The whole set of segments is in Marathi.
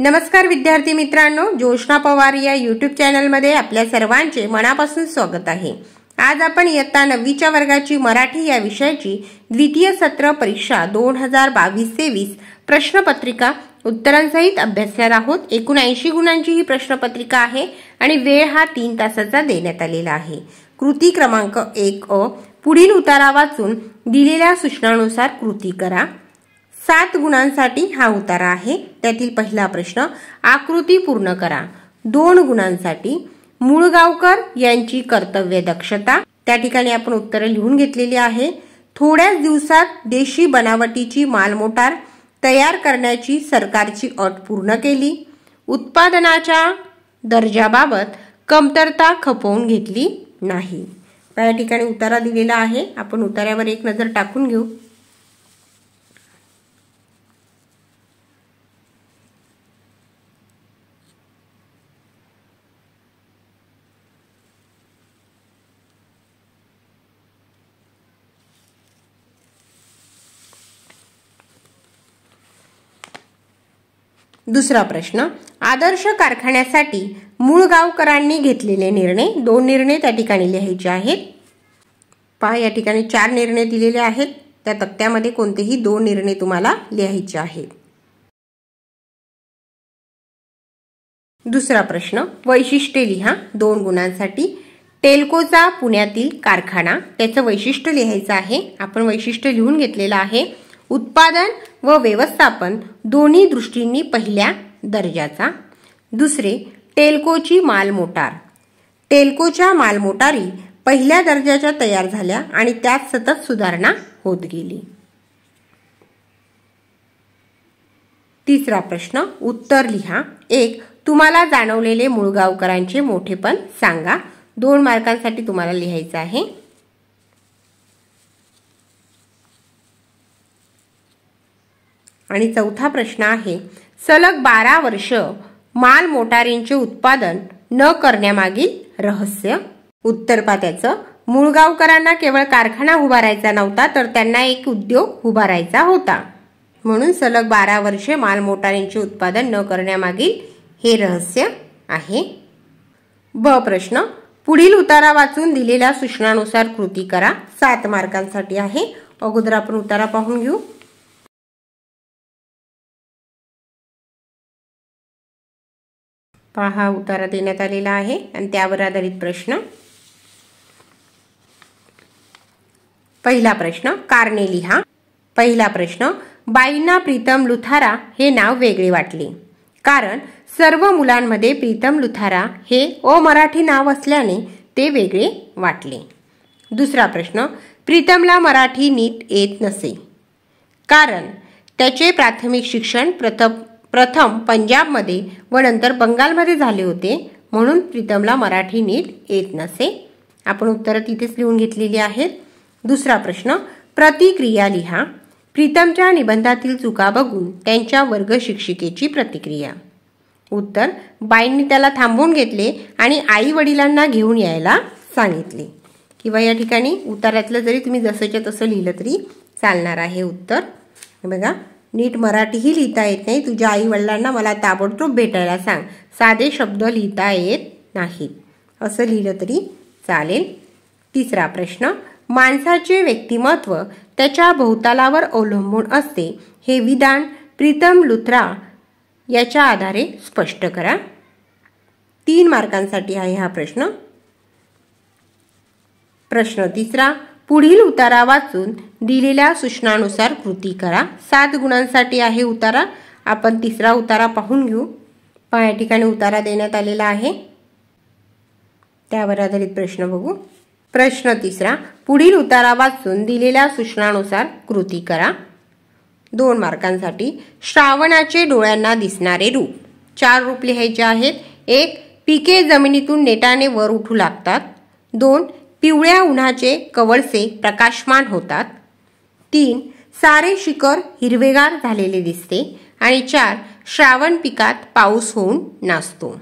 नमस्कार विद्यार्थी मित्रांनो ज्योष्णा पवार या यूट्यूब चॅनलमध्ये आपल्या सर्वांचे मनापासून स्वागत आहे आज आपण इयत्ता नववीच्या वर्गाची मराठी या विषयाची द्वितीय सत्र परीक्षा दोन हजार बावीस तेवीस प्रश्नपत्रिका उत्तरांसहित अभ्यासणार आहोत एकूण गुणांची ही प्रश्नपत्रिका आहे आणि वेळ हा तीन तासाचा देण्यात आलेला आहे कृती क्रमांक एक अ पुढील उतारा वाचून दिलेल्या सूचनानुसार कृती करा सात गुणांसाठी हा उतारा आहे त्यातील पहिला प्रश्न आकृती पूर्ण करा दोन गुणांसाठी मुळगावकर यांची कर्तव्य दक्षता त्या ठिकाणी आपण उत्तरे लिहून घेतलेली आहे थोड्याच दिवसात देशी बनावटीची मालमोटार तयार करण्याची सरकारची अट पूर्ण केली उत्पादनाच्या दर्जाबाबत कमतरता खपवून घेतली नाही त्या ठिकाणी उतारा दिलेला आहे आपण उतार्यावर एक नजर टाकून घेऊ दुसरा प्रश्न आदर्श कारखान्यासाठी मूळ गावकरांनी घेतलेले निर्णय दोन निर्णय त्या ठिकाणी लिहायचे आहेत पहा या ठिकाणी चार निर्णय दिलेले आहेत त्या तक्त्यामध्ये कोणतेही दोन निर्णय तुम्हाला लिहायचे आहेत दुसरा प्रश्न वैशिष्ट्ये लिहा दोन गुणांसाठी टेल्कोचा पुण्यातील कारखाना त्याचं वैशिष्ट्य लिहायचं आहे आपण वैशिष्ट्य लिहून घेतलेलं आहे उत्पादन व व्यवस्थापन दोन्ही दृष्टींनी पहिल्या दर्जाचा दुसरे टेल्कोची मालमोटार टेल्कोच्या मालमोटारी पहिल्या दर्जाच्या तयार झाल्या आणि त्यात सतत सुधारणा होत गेली तिसरा प्रश्न उत्तर लिहा एक तुम्हाला जाणवलेले मुळगावकरांचे मोठेपण सांगा दोन मार्कांसाठी तुम्हाला लिहायचं आहे आणि चौथा प्रश्न आहे सलग बारा वर्ष माल मोटारींचे उत्पादन न करण्यामागील रहस्य उत्तर पात्याचं मुळगावकरांना केवळ कारखाना उभारायचा नव्हता तर त्यांना एक उद्योग उभारायचा होता म्हणून सलग बारा वर्षे माल मोटारींचे उत्पादन न करण्यामागील हे रहस्य आहे ब प्रश्न पुढील उतारा वाचून दिलेल्या सूचनानुसार कृती करा सात मार्कांसाठी आहे अगोदर आपण उतारा पाहून घेऊ पहा उतारा देण्यात आलेला आहे आणि त्यावर आधारित प्रश्न पहिला प्रश्न कारणे लिहा पहिला प्रश्न बाईंना प्रीतम लुथारा हे नाव वेगळे वाटले कारण सर्व मुलांमध्ये प्रीतम लुथारा हे ओ मराठी नाव असल्याने ते वेगळे वाटले दुसरा प्रश्न प्रीतमला मराठी नीट येत नसे कारण त्याचे प्राथमिक शिक्षण प्रथम प्रथम पंजाबमध्ये व नंतर बंगालमध्ये झाले होते म्हणून प्रीतमला मराठी नीट येत नसे आपण उत्तरं तिथेच लिहून घेतलेली आहेत दुसरा प्रश्न प्रतिक्रिया लिहा प्रीतमच्या निबंधातील चुका बघून त्यांच्या वर्ग शिक्षिकेची प्रतिक्रिया उत्तर बाईंनी त्याला थांबवून घेतले आणि आई वडिलांना घेऊन यायला सांगितले किंवा या ठिकाणी उतारातलं जरी तुम्ही जसंच्या तसं लिहिलं तरी चालणार आहे उत्तर बघा नीट मराठीही लिहिता येत नाही तुझ्या आईवडिलांना मला ताबडतोब भेटायला सांग साधे शब्द लिहिता येत नाहीत असं लिहिलं तरी चालेल तिसरा प्रश्न माणसाचे व्यक्तिमत्व त्याच्या भोवतालावर अवलंबून असते हे विधान प्रीतम लुथरा याच्या आधारे स्पष्ट करा तीन मार्कांसाठी आहे हा प्रश्न प्रश्न तिसरा पुढील उतारा वाचून दिलेल्या सूचनानुसार कृती करा सात गुणांसाठी आहे उतारा आपण तिसरा उतारा पाहून घेऊ पहा ठिकाणी उतारा देण्यात आलेला आहे त्यावर आधारित प्रश्न बघू प्रश्न तिसरा पुढील उतारा वाचून दिलेल्या सूचनानुसार कृती करा दोन मार्कांसाठी श्रावणाचे डोळ्यांना दिसणारे रूप चार रूप लिहायचे आहेत एक पिके जमिनीतून नेटाने वर उठू लागतात दोन पिवळ्या उन्हाचे कवळसे प्रकाशमान होतात तीन सारे शिखर हिरवेगार झालेले दिसते आणि चार श्रावण पिकात पाऊस होऊन नाचतो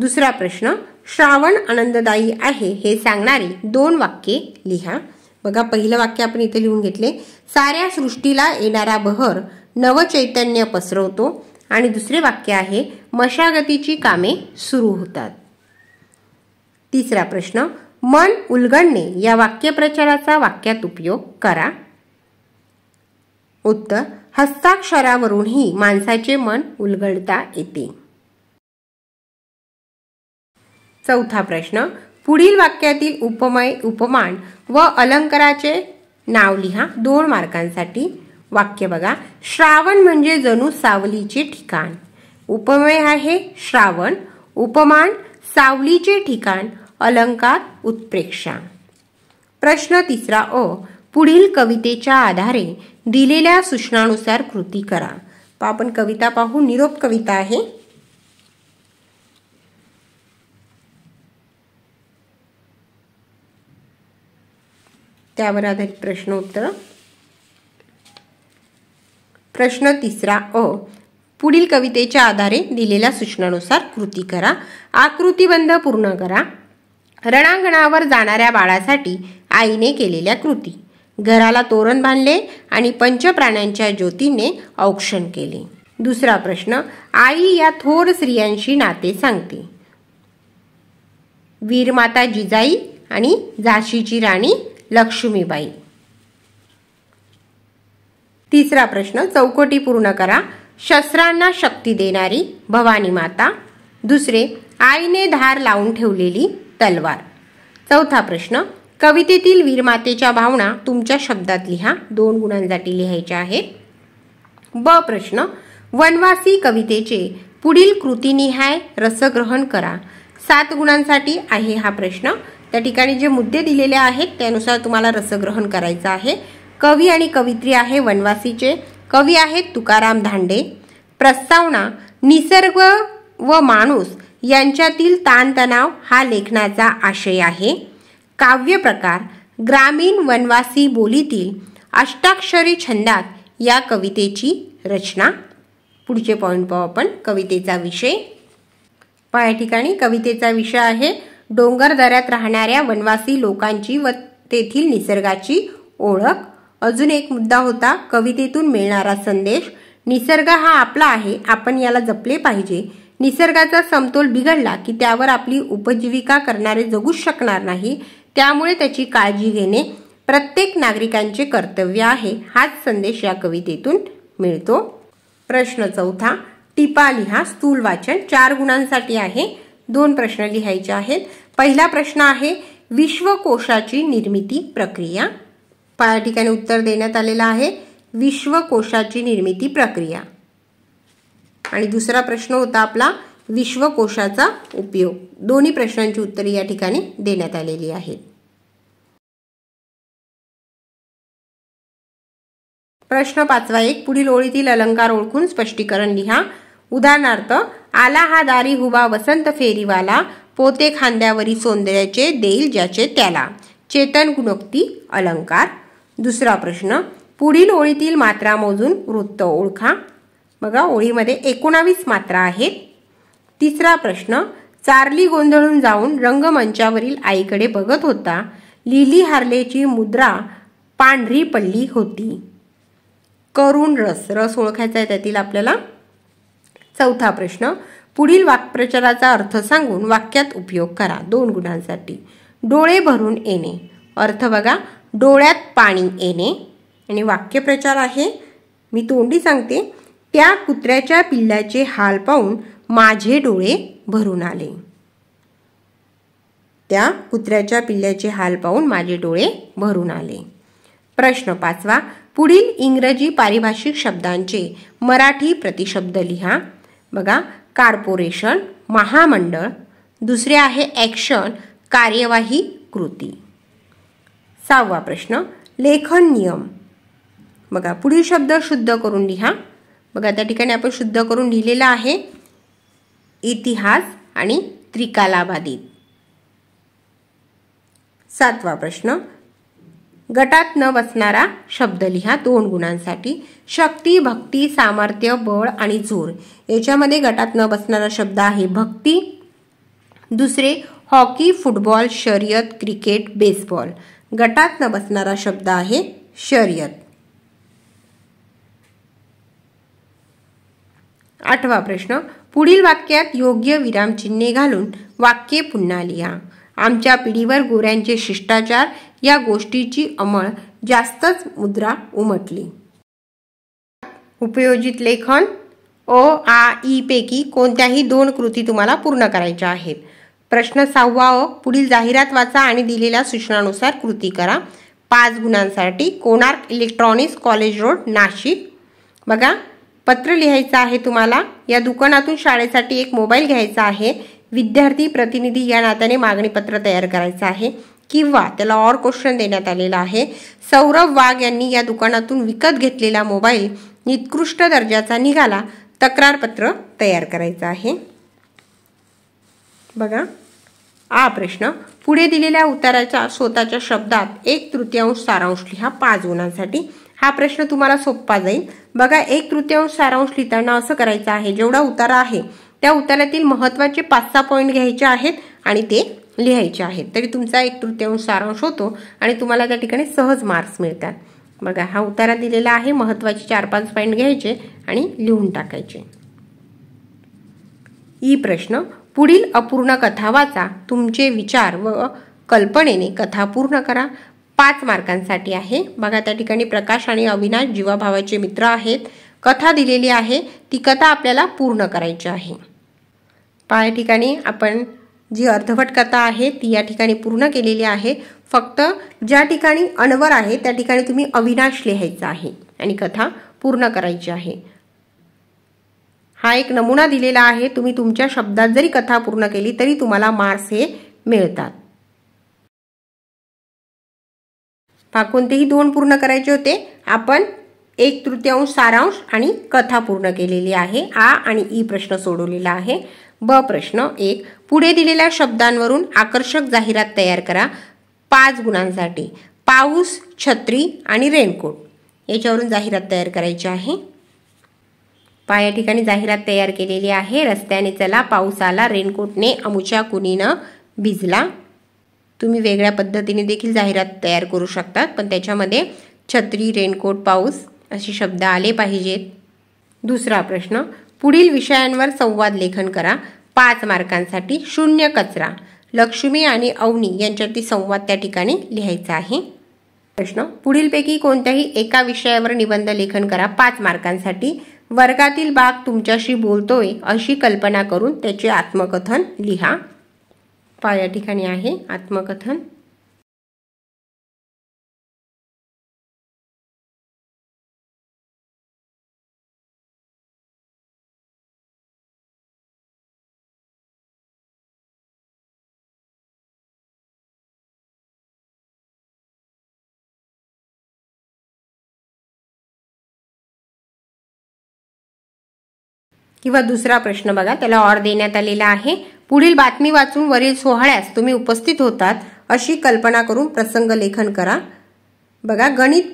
दुसरा प्रश्न श्रावण आनंददायी आहे हे सांगणारी दोन वाक्ये लिहा बघा पहिलं वाक्य आपण इथे लिहून घेतले साऱ्या सृष्टीला येणारा बहर नवचैतन्य पसरवतो आणि दुसरे वाक्य आहे मशागतीची कामे सुरू होतात तिसरा प्रश्न मन उलगडणे या वाक्यप्रचाराचा वाक्यात उपयोग करा उत्तर हस्ताक्षरावरूनही माणसाचे मन उलगडता येते चौथा प्रश्न पुढील वाक्यातील उपमय उपमान व अलंकाराचे नाव लिहा दोन मार्कांसाठी वाक्य बघा श्रावण म्हणजे जणू सावलीचे ठिकाण उपमय आहे श्रावण उपमान सावलीचे ठिकाण अलंकार उत्प्रेक्षा प्रश्न तिसरा अ पुढील कवितेच्या आधारे दिलेल्या सूचनानुसार कृती करा आपण कविता पाहू निरोप कविता आहे त्यावर आधारित प्रश्न उत्तर प्रश्न तिसरा अ पुढील कवितेच्या आधारे दिलेल्या सूचनानुसार कृती करा आकृतीबंध पूर्ण करा रणांगणावर जाणाऱ्या बाळासाठी आईने केलेल्या कृती घराला तोरण बांधले आणि पंचप्राण्यांच्या ज्योतीने औक्षण केले दुसरा प्रश्न आई या थोर स्त्रियांशी नाते सांगते वीरमाता जिजाई आणि झाशीची राणी लक्ष्मीबाई तिसरा प्रश्न चौकटी पूर्ण करा शस्त्रांना शक्ती देणारी भवानी माता दुसरे आईने धार लावून ठेवलेली तलवार चौथा प्रश्न कवितेतील वीरमातेच्या भावना तुमच्या शब्दात लिहा दोन गुणांसाठी लिहायच्या आहे ब प्रश्न वनवासी कवितेचे पुढील कृतीनिहाय रसग्रहण करा सात गुणांसाठी आहे हा प्रश्न त्या ठिकाणी जे मुद्दे दिलेले आहेत त्यानुसार तुम्हाला रसग्रहण करायचं आहे कवी आणि कवित्री आहे वनवासीचे कवी आहेत तुकाराम धांडे प्रस्तावना निसर्ग व माणूस यांच्यातील ताणतणाव हा लेखनाचा आशय आहे काव्य प्रकार ग्रामीण वनवासी बोलीतील अष्टाक्षरी छंदात या कवितेची रचना पुढचे पॉईंट पाहू आपण कवितेचा विषय पहा ठिकाणी कवितेचा विषय आहे डोंगर दऱ्यात राहणाऱ्या वनवासी लोकांची व तेथील निसर्गाची ओळख अजून एक मुद्दा होता कवितेतून मिळणारा संदेश निसर्ग हा आपला आहे आपण याला जपले पाहिजे निसर्गाचा समतोल बिघडला की त्यावर आपली उपजीविका करणारे जगूच शकणार नाही त्यामुळे त्याची काळजी घेणे प्रत्येक नागरिकांचे कर्तव्य आहे हाच संदेश या कवितेतून मिळतो प्रश्न चौथा टिपा लिहा स्थूल वाचन चार गुणांसाठी आहे दोन प्रश्न लिहायचे आहेत पहिला प्रश्न आहे विश्वकोशाची निर्मिती प्रक्रिया पाया ठिकाणी उत्तर देण्यात आलेलं आहे विश्वकोशाची निर्मिती प्रक्रिया आणि दुसरा प्रश्न होता आपला विश्वकोशाचा उपयोग दोन्ही प्रश्नांची उत्तरे या ठिकाणी देण्यात आलेली आहेत प्रश्न पाचवा एक पुढील ओळीतील अलंकार ओळखून स्पष्टीकरण लिहा उदाहरणार्थ आला हा दारी हुबा वसंत फेरीवाला पोते खांद्यावरी सौंदर्याचे देईल ज्याचे त्याला चेतन गुणोक्ती अलंकार दुसरा प्रश्न पुढील ओळीतील मात्रा मोजून वृत्त ओळखा बघा ओळीमध्ये एकोणावीस मात्रा आहेत तिसरा प्रश्न चार्ली गोंधळून जाऊन रंगमंचावरील आईकडे बघत होता लिली हारलेची मुद्रा पांढरी पडली होती करून रस रस ओळखायचा आहे त्यातील आपल्याला चौथा प्रश्न पुढील वाक्प्रचाराचा अर्थ सांगून वाक्यात उपयोग करा दोन गुणांसाठी डोळे भरून येणे अर्थ बघा डोळ्यात पाणी येणे आणि वाक्यप्रचार आहे मी तोंडी सांगते त्या कुत्र्याच्या पिल्ल्याचे हाल पाहून माझे डोळे भरून आले त्या कुत्र्याच्या पिल्ल्याचे हाल पाहून माझे डोळे भरून आले प्रश्न पाचवा पुढील इंग्रजी पारिभाषिक शब्दांचे मराठी प्रतिशब्द लिहा बघा कार्पोरेशन महामंडळ दुसरे आहे ॲक्शन कार्यवाही कृती सहावा प्रश्न लेखन नियम बघा पुढील शब्द शुद्ध करून लिहा बघा त्या ठिकाणी आपण शुद्ध करून लिहिलेला आहे इतिहास आणि त्रिकालाबाधित सातवा प्रश्न गटात न बसणारा शब्द लिहा दोन गुणांसाठी शक्ती भक्ती सामर्थ्य बळ आणि जोर याच्यामध्ये गटात न बसणारा शब्द आहे भक्ती दुसरे हॉकी फुटबॉल शर्यत क्रिकेट बेसबॉल गटात न बसणारा शब्द आहे शर्यत आठवा प्रश्न पुढील वाक्यात योग्य विरामचिन्हे घालून वाक्ये पुन्हा लिहा आमच्या पिढीवर गोऱ्यांचे शिष्टाचार या गोष्टीची अमळ जास्तच मुद्रा उमटली उपयोजित लेखन ओ आ ई पैकी कोणत्याही दोन कृती तुम्हाला पूर्ण करायच्या आहेत प्रश्न सहावा ओ पुढील जाहिरात वाचा आणि दिलेल्या सूचनानुसार कृती करा पाच गुणांसाठी Konark electronics college road Nashik बघा पत्र लिहायचं आहे तुम्हाला या दुकानातून शाळेसाठी एक मोबाईल घ्यायचा आहे विद्यार्थी प्रतिनिधी या नात्याने मागणीपत्र तयार करायचं आहे किंवा त्याला ऑर क्वेश्चन देण्यात आलेला आहे सौरभ वाघ यांनी या दुकानातून विकत घेतलेला मोबाईल निकृष्ट दर्जाचा निघाला पत्र तयार करायचं आहे बघा हा प्रश्न पुढे दिलेल्या उत्तराच्या स्वतःच्या शब्दात एक तृतीयांश सारांश लिहा पाच गुणांसाठी हा प्रश्न तुम्हाला सोपा जाईल बघा एक तृतीयांश सारांश लिहिताना असं करायचं आहे जेवढा उतारा आहे त्या उतारातील महत्त्वाचे पाच सहा पॉईंट घ्यायचे आहेत आणि ते लिहायचे आहेत तरी तुमचा एक तृतीयांश सारांश होतो आणि तुम्हाला त्या ठिकाणी सहज मार्क्स मिळतात बघा हा उतारा दिलेला आहे महत्त्वाचे चार पाच पॉईंट घ्यायचे आणि लिहून टाकायचे ई प्रश्न पुढील अपूर्ण कथा वाचा तुमचे विचार व कल्पनेने कथा पूर्ण करा पाच मार्कांसाठी आहे बघा त्या ठिकाणी प्रकाश आणि अविनाश जीवाभावाचे मित्र आहेत कथा दिलेली आहे ती कथा आपल्याला पूर्ण करायची आहे पहा ठिकाणी आपण जी अर्धवट कथा आहे ती या ठिकाणी पूर्ण केलेली आहे फक्त ज्या ठिकाणी अनवर आहे त्या ठिकाणी तुम्ही अविनाश लिहायचा आहे आणि कथा पूर्ण करायची आहे हा एक नमुना दिलेला आहे तुम्ही तुमच्या शब्दात जरी कथा पूर्ण केली तरी तुम्हाला मार्क्स हे मिळतात कोणतेही दोन पूर्ण करायचे होते आपण एक तृतीयांश सारांश आणि कथा पूर्ण केलेली आहे आ आणि ई प्रश्न सोडवलेला आहे ब प्रश्न एक पुढे दिलेल्या शब्दांवरून आकर्षक जाहिरात तयार करा पाच गुणांसाठी पाऊस छत्री आणि रेनकोट याच्यावरून जाहिरात तयार करायची आहे पा या ठिकाणी जाहिरात तयार केलेली आहे रस्त्याने चला पाऊस आला रेनकोटने अमुच्या कुणीनं भिजला तुम्ही वेगळ्या पद्धतीने देखील जाहिरात तयार करू शकतात पण त्याच्यामध्ये छत्री रेनकोट पाऊस असे शब्द आले पाहिजेत दुसरा प्रश्न पुढील विषयांवर संवाद लेखन करा पाच मार्कांसाठी शून्य कचरा लक्ष्मी आणि अवनी यांच्यातील संवाद त्या ठिकाणी लिहायचा आहे प्रश्न पुढीलपैकी कोणत्याही एका विषयावर निबंध लेखन करा पाच मार्कांसाठी वर्गातील बाग तुमच्याशी बोलतोय अशी कल्पना करून त्याचे आत्मकथन लिहा पा या ठिकाणी आहे आत्मकथन किंवा दुसरा प्रश्न बघा त्याला ऑर देण्यात आलेला आहे पुढील बातमी वाचून वरील सोहळ्यास तुम्ही उपस्थित होतात अशी कल्पना करून प्रसंग लेखन करा बघा गणित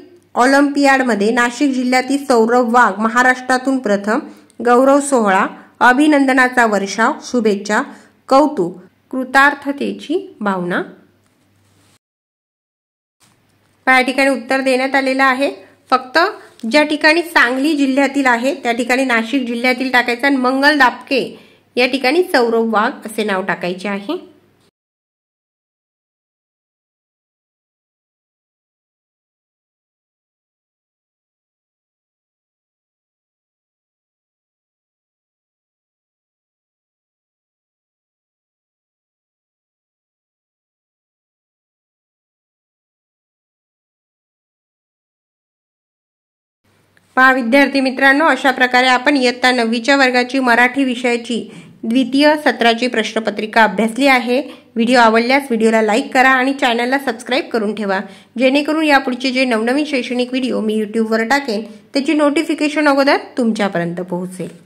ऑलिम्पियाडमध्ये नाशिक जिल्ह्यातील सौरभ वाघ महाराष्ट्रातून प्रथम गौरव सोहळा अभिनंदनाचा वर्षाव शुभेच्छा कौतुक कृतार्थतेची भावना या ठिकाणी उत्तर देण्यात आलेलं आहे फक्त ज्या ठिकाणी सांगली जिल्ह्यातील आहे त्या ठिकाणी नाशिक जिल्ह्यातील टाकायचं मंगल दापके या ठिकाणी चौरव वाघ असे नाव टाकायचे आहे पहा विद्यार्थी मित्रांनो अशा प्रकारे आपण इयत्ता नववीच्या वर्गाची मराठी विषयाची द्वितीय सत्राची प्रश्नपत्रिका अभ्यासली आहे व्हिडिओ आवडल्यास व्हिडिओला लाईक करा आणि चॅनलला सबस्क्राईब करून ठेवा जेणेकरून यापुढचे जे नवनवीन शैक्षणिक व्हिडिओ मी यूट्यूबवर टाकेन त्याची नोटिफिकेशन अगोदर तुमच्यापर्यंत पोहोचेल